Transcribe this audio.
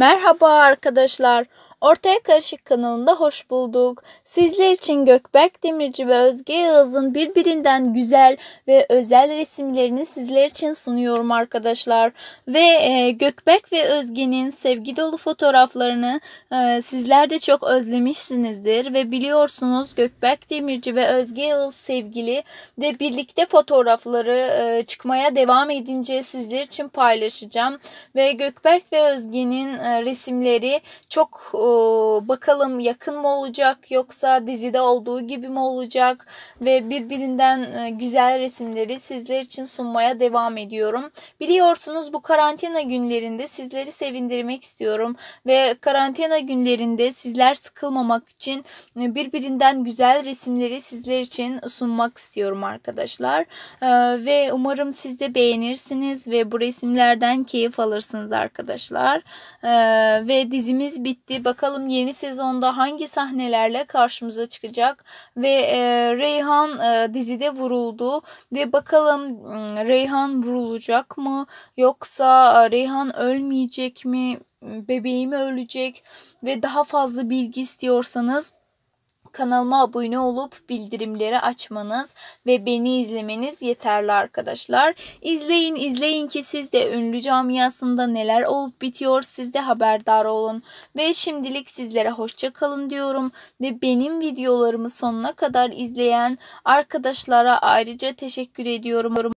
Merhaba arkadaşlar. Ortaya Karışık kanalında hoş bulduk. Sizler için Gökberk Demirci ve Özge Yağız'ın birbirinden güzel ve özel resimlerini sizler için sunuyorum arkadaşlar. Ve e, Gökberk ve Özge'nin sevgi dolu fotoğraflarını e, sizler de çok özlemişsinizdir. Ve biliyorsunuz Gökberk Demirci ve Özge Yağız sevgili de birlikte fotoğrafları e, çıkmaya devam edince sizler için paylaşacağım. Ve Gökberk ve Özge'nin e, resimleri çok e, bakalım yakın mı olacak yoksa dizide olduğu gibi mi olacak ve birbirinden e, güzel resimleri sizler için sunmaya devam ediyorum. Biliyorsunuz bu karantina günlerinde sizleri sevindirmek istiyorum ve karantina günlerinde sizler sıkılmamak için e, birbirinden güzel resimleri sizler için sunmak istiyorum arkadaşlar. E, ve umarım siz de beğenirsiniz ve bu resimlerden keyif alırsınız arkadaşlar. Ve dizimiz bitti. Bakın Bakalım yeni sezonda hangi sahnelerle karşımıza çıkacak ve e, Reyhan e, dizide vuruldu ve bakalım e, Reyhan vurulacak mı yoksa e, Reyhan ölmeyecek mi bebeğimi ölecek ve daha fazla bilgi istiyorsanız kanalıma abone olup bildirimleri açmanız ve beni izlemeniz yeterli arkadaşlar. İzleyin izleyin ki siz de ünlü camiasında neler olup bitiyor siz de haberdar olun. Ve şimdilik sizlere hoşça kalın diyorum ve benim videolarımı sonuna kadar izleyen arkadaşlara ayrıca teşekkür ediyorum.